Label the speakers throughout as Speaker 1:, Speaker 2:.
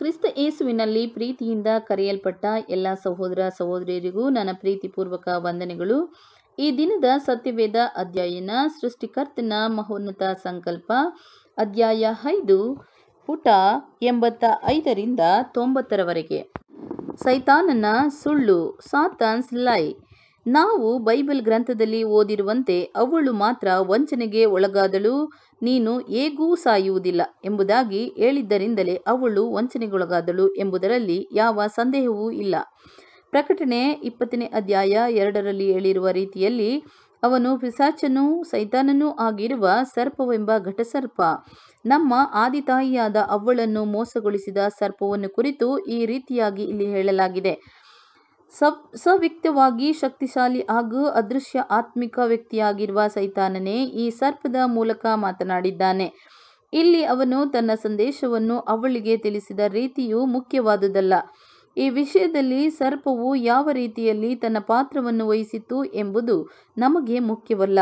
Speaker 1: ಕ್ರಿಸ್ತ ಏಸುವಿನಲ್ಲಿ ಪ್ರೀತಿಯಿಂದ ಕರೆಯಲ್ಪಟ್ಟ ಎಲ್ಲ ಸಹೋದರ ಸಹೋದರಿಯರಿಗೂ ನನ್ನ ಪ್ರೀತಿಪೂರ್ವಕ ವಂದನೆಗಳು ಈ ದಿನದ ಸತ್ಯವೇದ ಅಧ್ಯಾಯನ ಸೃಷ್ಟಿಕರ್ತನ ಮಹೋನ್ನತ ಸಂಕಲ್ಪ ಅಧ್ಯಾಯ ಐದು ಪುಟ ಎಂಬತ್ತ ಐದರಿಂದ ತೊಂಬತ್ತರವರೆಗೆ ಸೈತಾನನ ಸುಳ್ಳು ಸಾತಾನ್ಸ್ ಲೈ ನಾವು ಬೈಬಲ್ ಗ್ರಂಥದಲ್ಲಿ ಓದಿರುವಂತೆ ಅವಳು ಮಾತ್ರ ವಂಚನೆಗೆ ಒಳಗಾದಳು ನೀನು ಹೇಗೂ ಸಾಯುವುದಿಲ್ಲ ಎಂಬುದಾಗಿ ಹೇಳಿದ್ದರಿಂದಲೇ ಅವಳು ವಂಚನೆಗೊಳಗಾದಳು ಎಂಬುದರಲ್ಲಿ ಯಾವ ಸಂದೇಹವೂ ಇಲ್ಲ ಪ್ರಕಟಣೆ ಇಪ್ಪತ್ತನೇ ಅಧ್ಯಾಯ ಎರಡರಲ್ಲಿ ಹೇಳಿರುವ ರೀತಿಯಲ್ಲಿ ಅವನು ಪಿಸಾಚನೂ ಸೈತಾನನೂ ಆಗಿರುವ ಸರ್ಪವೆಂಬ ಘಟಸರ್ಪ ನಮ್ಮ ಆದಿತಾಯಿಯಾದ ಅವಳನ್ನು ಮೋಸಗೊಳಿಸಿದ ಸರ್ಪವನ್ನು ಕುರಿತು ಈ ರೀತಿಯಾಗಿ ಇಲ್ಲಿ ಹೇಳಲಾಗಿದೆ ಸವ್ ಸವ್ಯಕ್ತವಾಗಿ ಶಕ್ತಿಶಾಲಿ ಹಾಗೂ ಅದೃಶ್ಯ ಆತ್ಮಿಕ ವ್ಯಕ್ತಿಯಾಗಿರುವ ಸೈತಾನನೇ ಈ ಸರ್ಪದ ಮೂಲಕ ಮಾತನಾಡಿದ್ದಾನೆ ಇಲ್ಲಿ ಅವನು ತನ್ನ ಸಂದೇಶವನ್ನು ಅವಳಿಗೆ ತಿಳಿಸಿದ ರೀತಿಯು ಮುಖ್ಯವಾದುದಲ್ಲ ಈ ವಿಷಯದಲ್ಲಿ ಸರ್ಪವು ಯಾವ ರೀತಿಯಲ್ಲಿ ತನ್ನ ಪಾತ್ರವನ್ನು ವಹಿಸಿತು ಎಂಬುದು ನಮಗೆ ಮುಖ್ಯವಲ್ಲ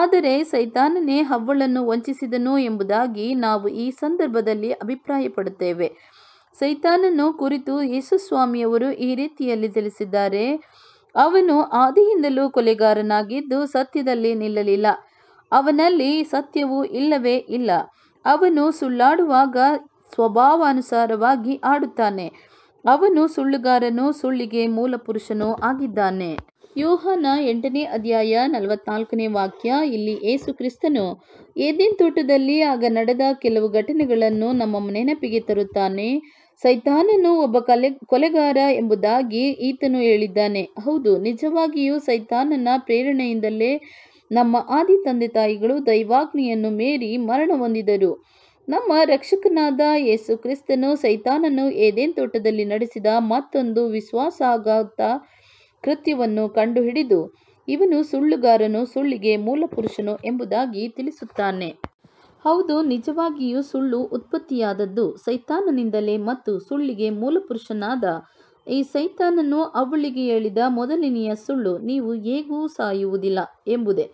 Speaker 1: ಆದರೆ ಸೈತಾನನೇ ಅವಳನ್ನು ವಂಚಿಸಿದನು ಎಂಬುದಾಗಿ ನಾವು ಈ ಸಂದರ್ಭದಲ್ಲಿ ಅಭಿಪ್ರಾಯಪಡುತ್ತೇವೆ ಸೈತಾನನ್ನು ಕುರಿತು ಯೇಸುಸ್ವಾಮಿಯವರು ಈ ರೀತಿಯಲ್ಲಿ ತಿಳಿಸಿದ್ದಾರೆ ಅವನು ಆದಿಯಿಂದಲೂ ಕೊಲೆಗಾರನಾಗಿದ್ದು ಸತ್ಯದಲ್ಲಿ ನಿಲ್ಲಲಿಲ್ಲ ಅವನಲ್ಲಿ ಸತ್ಯವೂ ಇಲ್ಲವೇ ಇಲ್ಲ ಅವನು ಸುಳ್ಳಾಡುವಾಗ ಸ್ವಭಾವಾನುಸಾರವಾಗಿ ಆಡುತ್ತಾನೆ ಅವನು ಸುಳ್ಳುಗಾರನು ಸುಳ್ಳಿಗೆ ಮೂಲ ಪುರುಷನೂ ಆಗಿದ್ದಾನೆ ಯೋಹನ ಎಂಟನೇ ಅಧ್ಯಾಯ ನಲವತ್ನಾಲ್ಕನೇ ವಾಕ್ಯ ಇಲ್ಲಿ ಏಸು ಕ್ರಿಸ್ತನು ಏದಿನ್ ತೋಟದಲ್ಲಿ ಆಗ ನಡೆದ ಕೆಲವು ಘಟನೆಗಳನ್ನು ನಮ್ಮ ನೆನಪಿಗೆ ತರುತ್ತಾನೆ ಸೈತಾನನು ಒಬ್ಬ ಕಲೆ ಕೊಲೆಗಾರ ಎಂಬುದಾಗಿ ಈತನು ಹೇಳಿದ್ದಾನೆ ಹೌದು ನಿಜವಾಗಿಯೂ ಸೈತಾನನ ಪ್ರೇರಣೆಯಿಂದಲೇ ನಮ್ಮ ಆದಿ ತಂದೆ ತಾಯಿಗಳು ದೈವಾಗ್ನಿಯನ್ನು ಮೇರಿ ಮರಣ ಹೊಂದಿದರು ನಮ್ಮ ರಕ್ಷಕನಾದ ಯೇಸು ಕ್ರಿಸ್ತನು ಸೈತಾನನು ಏದೇನ್ ತೋಟದಲ್ಲಿ ನಡೆಸಿದ ಮತ್ತೊಂದು ವಿಶ್ವಾಸಾಘಾತ ಕೃತ್ಯವನ್ನು ಕಂಡುಹಿಡಿದು ಇವನು ಸುಳ್ಳುಗಾರನು ಸುಳ್ಳಿಗೆ ಮೂಲಪುರುಷನು ಎಂಬುದಾಗಿ ತಿಳಿಸುತ್ತಾನೆ ಹೌದು ನಿಜವಾಗಿಯೂ ಸುಳ್ಳು ಉತ್ಪತ್ತಿಯಾದದ್ದು ಸೈತಾನನಿಂದಲೇ ಮತ್ತು ಸುಳ್ಳಿಗೆ ಮೂಲಪುರುಷನಾದ ಈ ಸೈತಾನನ್ನು ಅವಳಿಗೆ ಹೇಳಿದ ಮೊದಲನೆಯ ಸುಳ್ಳು ನೀವು ಹೇಗೂ ಸಾಯುವುದಿಲ್ಲ ಎಂಬುದೇ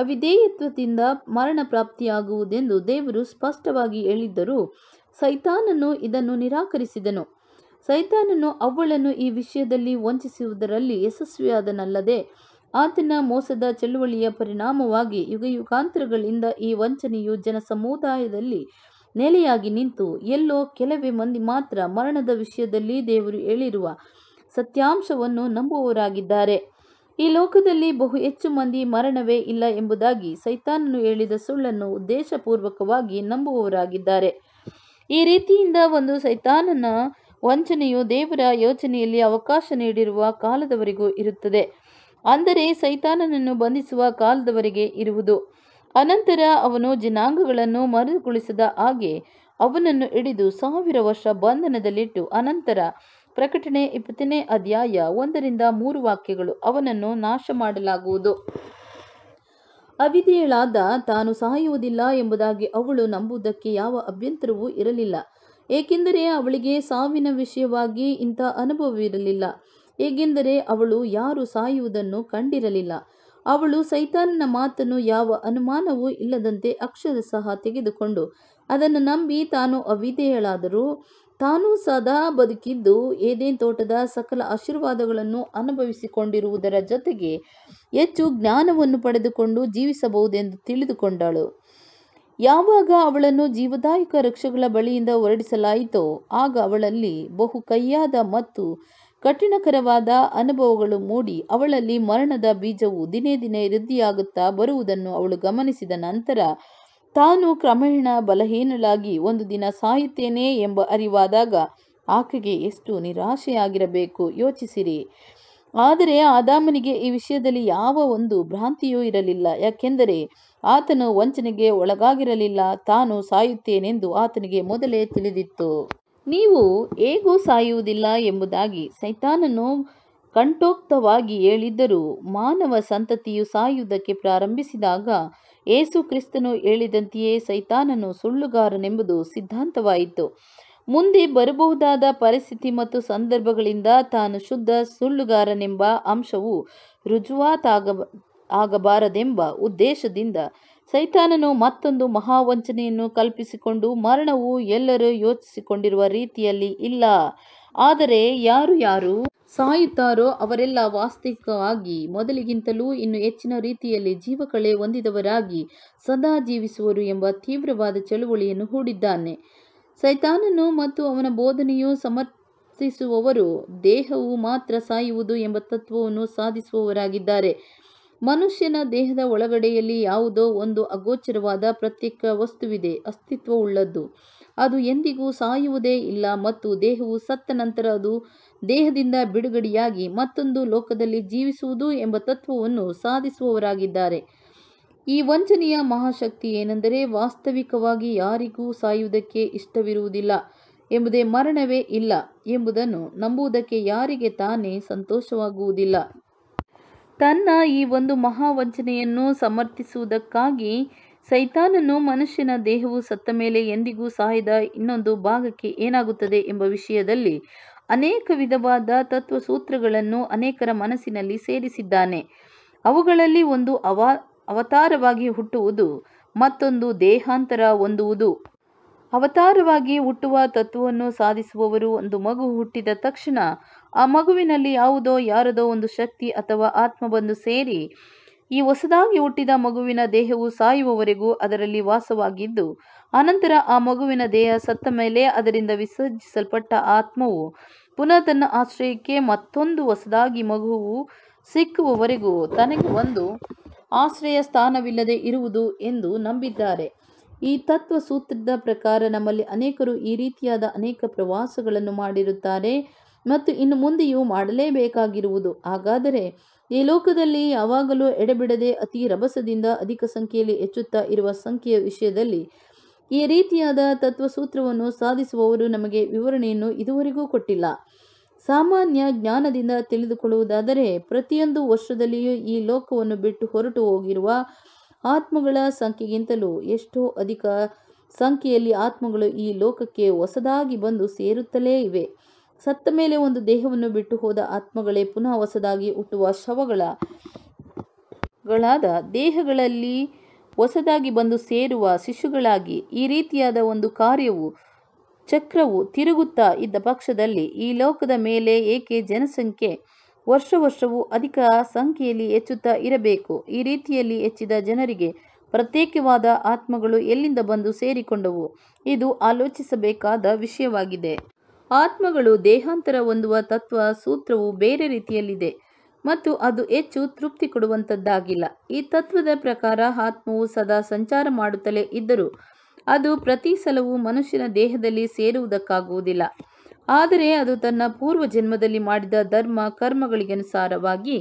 Speaker 1: ಅವಿಧೇಯತ್ವದಿಂದ ಮರಣ ಪ್ರಾಪ್ತಿಯಾಗುವುದೆಂದು ದೇವರು ಸ್ಪಷ್ಟವಾಗಿ ಹೇಳಿದ್ದರೂ ಸೈತಾನನು ಇದನ್ನು ನಿರಾಕರಿಸಿದನು ಸೈತಾನನು ಅವಳನ್ನು ಈ ವಿಷಯದಲ್ಲಿ ವಂಚಿಸುವುದರಲ್ಲಿ ಯಶಸ್ವಿಯಾದನಲ್ಲದೆ ಆತನ ಮೋಸದ ಚಳುವಳಿಯ ಪರಿಣಾಮವಾಗಿ ಯುಗಯುಗಾಂತರಗಳಿಂದ ಈ ವಂಚನೆಯು ಜನ ಸಮುದಾಯದಲ್ಲಿ ನೆಲೆಯಾಗಿ ನಿಂತು ಎಲ್ಲೋ ಕೆಲವೇ ಮಂದಿ ಮಾತ್ರ ಮರಣದ ವಿಷಯದಲ್ಲಿ ದೇವರು ಹೇಳಿರುವ ಸತ್ಯಾಂಶವನ್ನು ನಂಬುವವರಾಗಿದ್ದಾರೆ ಈ ಲೋಕದಲ್ಲಿ ಬಹು ಹೆಚ್ಚು ಮಂದಿ ಮರಣವೇ ಇಲ್ಲ ಎಂಬುದಾಗಿ ಸೈತಾನನು ಹೇಳಿದ ಸುಳ್ಳನ್ನು ಉದ್ದೇಶಪೂರ್ವಕವಾಗಿ ನಂಬುವವರಾಗಿದ್ದಾರೆ ಈ ರೀತಿಯಿಂದ ಒಂದು ಸೈತಾನನ ವಂಚನೆಯು ದೇವರ ಯೋಚನೆಯಲ್ಲಿ ಅವಕಾಶ ನೀಡಿರುವ ಕಾಲದವರೆಗೂ ಇರುತ್ತದೆ ಅಂದರೆ ಸೈತಾನನನ್ನು ಬಂಧಿಸುವ ಕಾಲದವರೆಗೆ ಇರುವುದು ಅನಂತರ ಅವನು ಜನಾಂಗಗಳನ್ನು ಮರುಗೊಳಿಸದ ಹಾಗೆ ಅವನನ್ನು ಹಿಡಿದು ಸಾವಿರ ವರ್ಷ ಬಂಧನದಲ್ಲಿಟ್ಟು ಅನಂತರ ಪ್ರಕಟಣೆ ಇಪ್ಪತ್ತನೇ ಅಧ್ಯಾಯ ಒಂದರಿಂದ ಮೂರು ವಾಕ್ಯಗಳು ಅವನನ್ನು ನಾಶ ಮಾಡಲಾಗುವುದು ಅವಿದೆಯಳಾದ ತಾನು ಸಾಯುವುದಿಲ್ಲ ಎಂಬುದಾಗಿ ಅವಳು ನಂಬುವುದಕ್ಕೆ ಯಾವ ಅಭ್ಯಂತರವೂ ಇರಲಿಲ್ಲ ಏಕೆಂದರೆ ಅವಳಿಗೆ ಸಾವಿನ ವಿಷಯವಾಗಿ ಇಂಥ ಅನುಭವವಿರಲಿಲ್ಲ ಹೇಗೆಂದರೆ ಅವಳು ಯಾರು ಸಾಯುವುದನ್ನು ಕಂಡಿರಲಿಲ್ಲ ಅವಳು ಸೈತಾನನ ಮಾತನ್ನು ಯಾವ ಅನುಮಾನವೂ ಇಲ್ಲದಂತೆ ಅಕ್ಷರ ಸಹ ತೆಗೆದುಕೊಂಡು ಅದನ್ನು ನಂಬಿ ತಾನು ಅವಿದೆಯಳಾದರೂ ತಾನೂ ಸದಾ ಬದುಕಿದ್ದು ಏದೇನ್ ತೋಟದ ಸಕಲ ಆಶೀರ್ವಾದಗಳನ್ನು ಅನುಭವಿಸಿಕೊಂಡಿರುವುದರ ಜೊತೆಗೆ ಹೆಚ್ಚು ಜ್ಞಾನವನ್ನು ಪಡೆದುಕೊಂಡು ಜೀವಿಸಬಹುದೆಂದು ತಿಳಿದುಕೊಂಡಳು ಯಾವಾಗ ಅವಳನ್ನು ಜೀವದಾಯಕ ವೃಕ್ಷಗಳ ಬಳಿಯಿಂದ ಹೊರಡಿಸಲಾಯಿತೋ ಆಗ ಅವಳಲ್ಲಿ ಬಹು ಕೈಯಾದ ಮತ್ತು ಕಠಿಣಕರವಾದ ಅನುಭವಗಳು ಮೂಡಿ ಅವಳಲ್ಲಿ ಮರಣದ ಬೀಜವು ದಿನೇ ದಿನೇ ವೃದ್ಧಿಯಾಗುತ್ತಾ ಬರುವುದನ್ನು ಅವಳು ಗಮನಿಸಿದ ನಂತರ ತಾನು ಕ್ರಮೇಣ ಬಲಹೀನಳಾಗಿ ಒಂದು ದಿನ ಸಾಯುತ್ತೇನೆ ಎಂಬ ಅರಿವಾದಾಗ ಆಕೆಗೆ ಎಷ್ಟು ನಿರಾಶೆಯಾಗಿರಬೇಕು ಯೋಚಿಸಿರಿ ಆದರೆ ಆದಾಮನಿಗೆ ಈ ವಿಷಯದಲ್ಲಿ ಯಾವ ಒಂದು ಭ್ರಾಂತಿಯೂ ಇರಲಿಲ್ಲ ಯಾಕೆಂದರೆ ಆತನು ವಂಚನೆಗೆ ಒಳಗಾಗಿರಲಿಲ್ಲ ತಾನು ಸಾಯುತ್ತೇನೆಂದು ಆತನಿಗೆ ಮೊದಲೇ ತಿಳಿದಿತ್ತು ನೀವು ಹೇಗೂ ಸಾಯುವುದಿಲ್ಲ ಎಂಬುದಾಗಿ ಸೈತಾನನು ಕಂಠೋಕ್ತವಾಗಿ ಹೇಳಿದ್ದರೂ ಮಾನವ ಸಂತತಿಯು ಸಾಯುವುದಕ್ಕೆ ಪ್ರಾರಂಭಿಸಿದಾಗ ಏಸು ಕ್ರಿಸ್ತನು ಹೇಳಿದಂತೆಯೇ ಸೈತಾನನು ಸುಳ್ಳುಗಾರನೆಂಬುದು ಸಿದ್ಧಾಂತವಾಯಿತು ಮುಂದೆ ಬರಬಹುದಾದ ಪರಿಸ್ಥಿತಿ ಮತ್ತು ಸಂದರ್ಭಗಳಿಂದ ತಾನು ಶುದ್ಧ ಸುಳ್ಳುಗಾರನೆಂಬ ಅಂಶವು ರುಜುವಾತಾಗ ಆಗಬಾರದೆಂಬ ಉದ್ದೇಶದಿಂದ ಸೈತಾನನು ಮತ್ತೊಂದು ಮಹಾವಂಚನೆಯನ್ನು ಕಲ್ಪಿಸಿಕೊಂಡು ಮರಣವು ಎಲ್ಲರೂ ಯೋಚಿಸಿಕೊಂಡಿರುವ ರೀತಿಯಲ್ಲಿ ಇಲ್ಲ ಆದರೆ ಯಾರು ಯಾರು ಸಾಯುತ್ತಾರೋ ಅವರೆಲ್ಲ ವಾಸ್ತವಿಕವಾಗಿ ಮೊದಲಿಗಿಂತಲೂ ಇನ್ನು ಹೆಚ್ಚಿನ ರೀತಿಯಲ್ಲಿ ಜೀವಕಳೆ ಹೊಂದಿದವರಾಗಿ ಸದಾ ಜೀವಿಸುವರು ಎಂಬ ತೀವ್ರವಾದ ಚಳುವಳಿಯನ್ನು ಹೂಡಿದ್ದಾನೆ ಸೈತಾನನು ಮತ್ತು ಅವನ ಬೋಧನೆಯು ಸಮರ್ಥಿಸುವವರು ದೇಹವು ಮಾತ್ರ ಸಾಯುವುದು ಎಂಬ ತತ್ವವನ್ನು ಸಾಧಿಸುವವರಾಗಿದ್ದಾರೆ ಮನುಷ್ಯನ ದೇಹದ ಒಳಗಡೆಯಲ್ಲಿ ಯಾವುದೋ ಒಂದು ಅಗೋಚರವಾದ ಪ್ರತ್ಯೇಕ ವಸ್ತುವಿದೆ ಅಸ್ತಿತ್ವವುಳ್ಳದ್ದು ಅದು ಎಂದಿಗೂ ಸಾಯುವುದೇ ಇಲ್ಲ ಮತ್ತು ದೇಹವು ಸತ್ತ ನಂತರ ಅದು ದೇಹದಿಂದ ಬಿಡುಗಡೆಯಾಗಿ ಮತ್ತೊಂದು ಲೋಕದಲ್ಲಿ ಜೀವಿಸುವುದು ಎಂಬ ತತ್ವವನ್ನು ಸಾಧಿಸುವವರಾಗಿದ್ದಾರೆ ಈ ವಂಚನೆಯ ಮಹಾಶಕ್ತಿ ಏನೆಂದರೆ ವಾಸ್ತವಿಕವಾಗಿ ಯಾರಿಗೂ ಸಾಯುವುದಕ್ಕೆ ಇಷ್ಟವಿರುವುದಿಲ್ಲ ಎಂಬುದೇ ಮರಣವೇ ಇಲ್ಲ ಎಂಬುದನ್ನು ನಂಬುವುದಕ್ಕೆ ಯಾರಿಗೆ ತಾನೇ ಸಂತೋಷವಾಗುವುದಿಲ್ಲ ತನ್ನ ಈ ಒಂದು ಮಹಾವಂಚನೆಯನ್ನು ಸಮರ್ಥಿಸುವುದಕ್ಕಾಗಿ ಸೈತಾನನು ಮನುಷ್ಯನ ದೇಹವು ಸತ್ತ ಮೇಲೆ ಎಂದಿಗೂ ಸಾಯದ ಇನ್ನೊಂದು ಭಾಗಕ್ಕೆ ಏನಾಗುತ್ತದೆ ಎಂಬ ವಿಷಯದಲ್ಲಿ ಅನೇಕ ವಿಧವಾದ ತತ್ವ ಸೂತ್ರಗಳನ್ನು ಅನೇಕರ ಮನಸ್ಸಿನಲ್ಲಿ ಸೇರಿಸಿದ್ದಾನೆ ಅವುಗಳಲ್ಲಿ ಒಂದು ಅವ ಅವತಾರವಾಗಿ ಹುಟ್ಟುವುದು ಮತ್ತೊಂದು ದೇಹಾಂತರ ಹೊಂದುವುದು ಅವತಾರವಾಗಿ ಹುಟ್ಟುವ ತತ್ವವನ್ನು ಸಾಧಿಸುವವರು ಒಂದು ಮಗು ಹುಟ್ಟಿದ ತಕ್ಷಣ ಆ ಮಗುವಿನಲ್ಲಿ ಯಾವುದೋ ಯಾರದೋ ಒಂದು ಶಕ್ತಿ ಅಥವಾ ಆತ್ಮ ಬಂದು ಸೇರಿ ಈ ಹೊಸದಾಗಿ ಹುಟ್ಟಿದ ಮಗುವಿನ ದೇಹವು ಸಾಯುವವರೆಗೂ ಅದರಲ್ಲಿ ವಾಸವಾಗಿದ್ದು ಅನಂತರ ಆ ಮಗುವಿನ ದೇಹ ಸತ್ತ ಮೇಲೆ ಅದರಿಂದ ವಿಸರ್ಜಿಸಲ್ಪಟ್ಟ ಆತ್ಮವು ಪುನಃ ತನ್ನ ಆಶ್ರಯಕ್ಕೆ ಮತ್ತೊಂದು ಹೊಸದಾಗಿ ಮಗುವು ಸಿಕ್ಕುವವರೆಗೂ ತನಗೆ ಒಂದು ಆಶ್ರಯ ಸ್ಥಾನವಿಲ್ಲದೆ ಇರುವುದು ಎಂದು ನಂಬಿದ್ದಾರೆ ಈ ತತ್ವ ಸೂತ್ರದ ಪ್ರಕಾರ ನಮ್ಮಲ್ಲಿ ಅನೇಕರು ಈ ರೀತಿಯಾದ ಅನೇಕ ಪ್ರವಾಸಗಳನ್ನು ಮಾಡಿರುತ್ತಾರೆ ಮತ್ತು ಇನ್ನು ಮುಂದೆಯೂ ಮಾಡಲೇಬೇಕಾಗಿರುವುದು ಹಾಗಾದರೆ ಈ ಲೋಕದಲ್ಲಿ ಯಾವಾಗಲೂ ಎಡೆಬಿಡದೆ ಅತಿ ರಭಸದಿಂದ ಅಧಿಕ ಸಂಖ್ಯೆಯಲ್ಲಿ ಹೆಚ್ಚುತ್ತಾ ಇರುವ ಸಂಖ್ಯೆಯ ವಿಷಯದಲ್ಲಿ ಈ ರೀತಿಯಾದ ತತ್ವಸೂತ್ರವನ್ನು ಸಾಧಿಸುವವರು ನಮಗೆ ವಿವರಣೆಯನ್ನು ಇದುವರೆಗೂ ಕೊಟ್ಟಿಲ್ಲ ಸಾಮಾನ್ಯ ಜ್ಞಾನದಿಂದ ತಿಳಿದುಕೊಳ್ಳುವುದಾದರೆ ಪ್ರತಿಯೊಂದು ವರ್ಷದಲ್ಲಿಯೂ ಈ ಲೋಕವನ್ನು ಬಿಟ್ಟು ಹೊರಟು ಹೋಗಿರುವ ಆತ್ಮಗಳ ಸಂಖ್ಯೆಗಿಂತಲೂ ಎಷ್ಟೋ ಅಧಿಕ ಸಂಖ್ಯೆಯಲ್ಲಿ ಆತ್ಮಗಳು ಈ ಲೋಕಕ್ಕೆ ಹೊಸದಾಗಿ ಬಂದು ಸೇರುತ್ತಲೇ ಇವೆ ಸತ್ತ ಮೇಲೆ ಒಂದು ದೇಹವನ್ನು ಬಿಟ್ಟು ಹೋದ ಆತ್ಮಗಳೇ ಪುನಃ ಹೊಸದಾಗಿ ಹುಟ್ಟುವ ಶವಗಳ ಗಳಾದ ದೇಹಗಳಲ್ಲಿ ಹೊಸದಾಗಿ ಬಂದು ಸೇರುವ ಶಿಶುಗಳಾಗಿ ಈ ರೀತಿಯಾದ ಒಂದು ಕಾರ್ಯವು ಚಕ್ರವು ತಿರುಗುತ್ತಾ ಇದ್ದ ಪಕ್ಷದಲ್ಲಿ ಈ ಲೋಕದ ಮೇಲೆ ಏಕೆ ಜನಸಂಖ್ಯೆ ವರ್ಷ ವರ್ಷವೂ ಅಧಿಕ ಸಂಖ್ಯೆಯಲ್ಲಿ ಹೆಚ್ಚುತ್ತಾ ಇರಬೇಕು ಈ ರೀತಿಯಲ್ಲಿ ಹೆಚ್ಚಿದ ಜನರಿಗೆ ಪ್ರತ್ಯೇಕವಾದ ಆತ್ಮಗಳು ಎಲ್ಲಿಂದ ಬಂದು ಸೇರಿಕೊಂಡವು ಇದು ಆಲೋಚಿಸಬೇಕಾದ ವಿಷಯವಾಗಿದೆ ಆತ್ಮಗಳು ದೇಹಾಂತರ ಹೊಂದುವ ತತ್ವ ಸೂತ್ರವು ಬೇರೆ ರೀತಿಯಲ್ಲಿದೆ ಮತ್ತು ಅದು ಹೆಚ್ಚು ತೃಪ್ತಿ ಕೊಡುವಂಥದ್ದಾಗಿಲ್ಲ ಈ ತತ್ವದ ಪ್ರಕಾರ ಆತ್ಮವು ಸದಾ ಸಂಚಾರ ಮಾಡುತ್ತಲೇ ಇದ್ದರೂ ಅದು ಪ್ರತಿ ಸಲವೂ ಮನುಷ್ಯನ ದೇಹದಲ್ಲಿ ಸೇರುವುದಕ್ಕಾಗುವುದಿಲ್ಲ ಆದರೆ ಅದು ತನ್ನ ಪೂರ್ವ ಜನ್ಮದಲ್ಲಿ ಮಾಡಿದ ಧರ್ಮ ಕರ್ಮಗಳಿಗನುಸಾರವಾಗಿ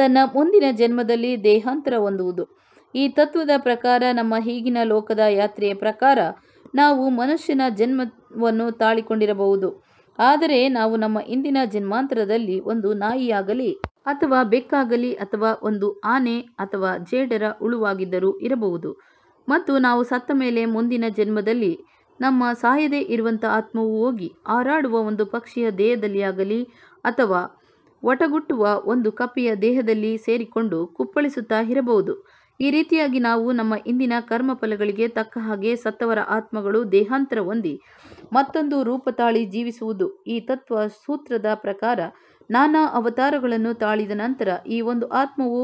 Speaker 1: ತನ್ನ ಮುಂದಿನ ಜನ್ಮದಲ್ಲಿ ದೇಹಾಂತರ ಹೊಂದುವುದು ಈ ತತ್ವದ ಪ್ರಕಾರ ನಮ್ಮ ಈಗಿನ ಲೋಕದ ಯಾತ್ರೆಯ ಪ್ರಕಾರ ನಾವು ಮನುಷ್ಯನ ಜನ್ಮವನ್ನು ತಾಳಿಕೊಂಡಿರಬಹುದು ಆದರೆ ನಾವು ನಮ್ಮ ಇಂದಿನ ಜನ್ಮಾಂತರದಲ್ಲಿ ಒಂದು ನಾಯಿಯಾಗಲಿ ಅಥವಾ ಬೆಕ್ಕಾಗಲಿ ಅಥವಾ ಒಂದು ಆನೆ ಅಥವಾ ಜೇಡರ ಉಳುವಾಗಿದ್ದರೂ ಇರಬಹುದು ಮತ್ತು ನಾವು ಸತ್ತ ಮೇಲೆ ಮುಂದಿನ ಜನ್ಮದಲ್ಲಿ ನಮ್ಮ ಸಾಯದೇ ಇರುವಂಥ ಆತ್ಮವು ಹೋಗಿ ಹಾರಾಡುವ ಒಂದು ಪಕ್ಷಿಯ ದೇಹದಲ್ಲಿ ಆಗಲಿ ಅಥವಾ ಒಟಗುಟ್ಟುವ ಒಂದು ಕಪ್ಪಿಯ ದೇಹದಲ್ಲಿ ಸೇರಿಕೊಂಡು ಕುಪ್ಪಳಿಸುತ್ತಾ ಇರಬಹುದು ಈ ರೀತಿಯಾಗಿ ನಾವು ನಮ್ಮ ಇಂದಿನ ಕರ್ಮಫಲಗಳಿಗೆ ತಕ್ಕ ಹಾಗೆ ಸತ್ತವರ ಆತ್ಮಗಳು ದೇಹಾಂತರ ಹೊಂದಿ ಮತ್ತೊಂದು ರೂಪ ತಾಳಿ ಜೀವಿಸುವುದು ಈ ತತ್ವ ಸೂತ್ರದ ಪ್ರಕಾರ ನಾನಾ ಅವತಾರಗಳನ್ನು ತಾಳಿದ ನಂತರ ಈ ಒಂದು ಆತ್ಮವು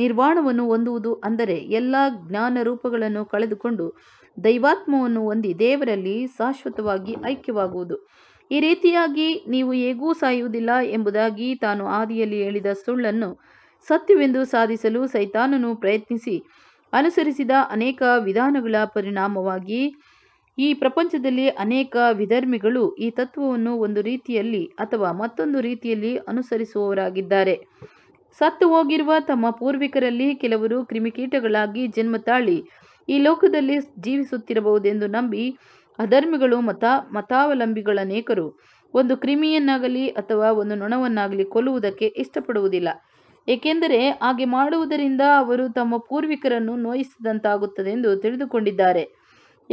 Speaker 1: ನಿರ್ವಾಣವನ್ನು ಹೊಂದುವುದು ಅಂದರೆ ಎಲ್ಲ ಜ್ಞಾನ ರೂಪಗಳನ್ನು ಕಳೆದುಕೊಂಡು ದೈವಾತ್ಮವನ್ನು ಹೊಂದಿ ದೇವರಲ್ಲಿ ಶಾಶ್ವತವಾಗಿ ಐಕ್ಯವಾಗುವುದು ಈ ರೀತಿಯಾಗಿ ನೀವು ಹೇಗೂ ಸಾಯುವುದಿಲ್ಲ ಎಂಬುದಾಗಿ ತಾನು ಆದಿಯಲ್ಲಿ ಹೇಳಿದ ಸುಳ್ಳನ್ನು ಸತ್ಯವೆಂದು ಸಾಧಿಸಲು ಸೈತಾನನು ಪ್ರಯತ್ನಿಸಿ ಅನುಸರಿಸಿದ ಅನೇಕ ವಿಧಾನಗಳ ಪರಿಣಾಮವಾಗಿ ಈ ಪ್ರಪಂಚದಲ್ಲಿ ಅನೇಕ ವಿಧರ್ಮಿಗಳು ಈ ತತ್ವವನ್ನು ಒಂದು ರೀತಿಯಲ್ಲಿ ಅಥವಾ ಮತ್ತೊಂದು ರೀತಿಯಲ್ಲಿ ಅನುಸರಿಸುವವರಾಗಿದ್ದಾರೆ ಸತ್ತು ಹೋಗಿರುವ ತಮ್ಮ ಪೂರ್ವಿಕರಲ್ಲಿ ಕೆಲವರು ಕ್ರಿಮಿಕೀಟಗಳಾಗಿ ಜನ್ಮ ತಾಳಿ ಈ ಲೋಕದಲ್ಲಿ ಜೀವಿಸುತ್ತಿರಬಹುದೆಂದು ನಂಬಿ ಅಧರ್ಮಿಗಳು ಮತ ಮತಾವಲಂಬಿಗಳ ಅನೇಕರು ಒಂದು ಕ್ರಿಮಿಯನ್ನಾಗಲಿ ಅಥವಾ ಒಂದು ನೊಣವನ್ನಾಗಲಿ ಕೊಲ್ಲುವುದಕ್ಕೆ ಇಷ್ಟಪಡುವುದಿಲ್ಲ ಏಕೆಂದರೆ ಹಾಗೆ ಮಾಡುವುದರಿಂದ ಅವರು ತಮ್ಮ ಪೂರ್ವಿಕರನ್ನು ನೋಯಿಸಿದಂತಾಗುತ್ತದೆ ಎಂದು ತಿಳಿದುಕೊಂಡಿದ್ದಾರೆ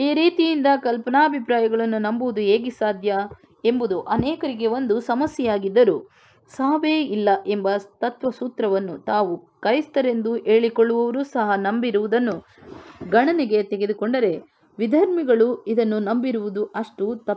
Speaker 1: ಈ ರೀತಿಯಿಂದ ಕಲ್ಪನಾಭಿಪ್ರಾಯಗಳನ್ನು ನಂಬುವುದು ಹೇಗೆ ಸಾಧ್ಯ ಎಂಬುದು ಅನೇಕರಿಗೆ ಒಂದು ಸಮಸ್ಯೆಯಾಗಿದ್ದರು ಸಾವೇ ಇಲ್ಲ ಎಂಬ ಸೂತ್ರವನ್ನು ತಾವು ಕ್ರೈಸ್ತರೆಂದು ಹೇಳಿಕೊಳ್ಳುವವರು ಸಹ ನಂಬಿರುವುದನ್ನು ಗಣನೆಗೆ ತೆಗೆದುಕೊಂಡರೆ ವಿಧರ್ಮಿಗಳು ಇದನ್ನು ನಂಬಿರುವುದು ಅಷ್ಟು ತಪ್ಪು